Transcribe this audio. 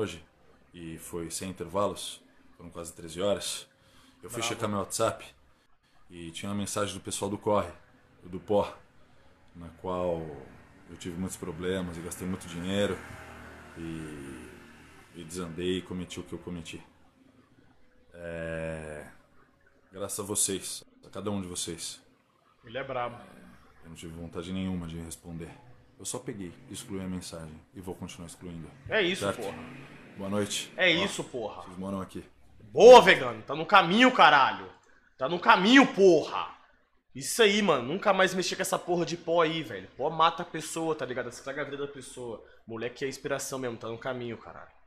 hoje e foi sem intervalos, foram quase 13 horas. Eu fui Bravo. checar meu WhatsApp e tinha uma mensagem do pessoal do Corre, do Pó, na qual eu tive muitos problemas e gastei muito dinheiro e, e desandei e cometi o que eu cometi. É... Graças a vocês, a cada um de vocês. Ele é brabo. É, eu não tive vontade nenhuma de responder. Eu só peguei, excluí a mensagem e vou continuar excluindo. É isso, certo? porra. Boa noite. É Ó, isso, porra. Vocês moram aqui. Boa, vegano. Tá no caminho, caralho. Tá no caminho, porra. Isso aí, mano. Nunca mais mexer com essa porra de pó aí, velho. Pó mata a pessoa, tá ligado? Você traga a vida da pessoa. Moleque é inspiração mesmo, tá no caminho, caralho.